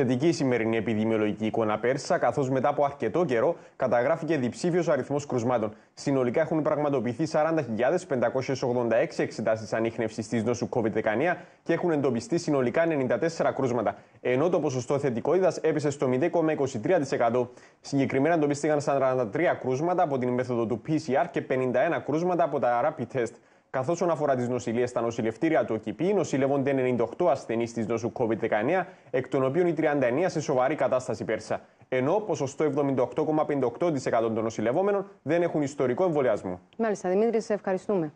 Θετική σημερινή επιδημιολογική εικόνα πέρσισα, καθώς μετά από αρκετό καιρό καταγράφηκε διψήφιος αριθμός κρουσμάτων. Συνολικά έχουν πραγματοποιηθεί 40.586 εξετάσεις ανείχνευσης της νόσου COVID-19 και έχουν εντοπιστεί συνολικά 94 κρούσματα. Ενώ το ποσοστό θετικότητας έπεσε στο 0,23%. Συγκεκριμένα εντοπίστηκαν 43 κρούσματα από την μέθοδο του PCR και 51 κρούσματα από τα rapid test. Καθώς όσον αφορά τις νοσηλίες στα νοσηλευτήρια του ΟΚΙΠΗ, νοσηλεύονται 98 ασθενείς της νόσου COVID-19, εκ των οποίων οι 39 σε σοβαρή κατάσταση πέρσα. Ενώ ποσοστό 78,58% των νοσηλευόμενων δεν έχουν ιστορικό εμβολιασμό. Μάλιστα, Δημήτρη, σε ευχαριστούμε.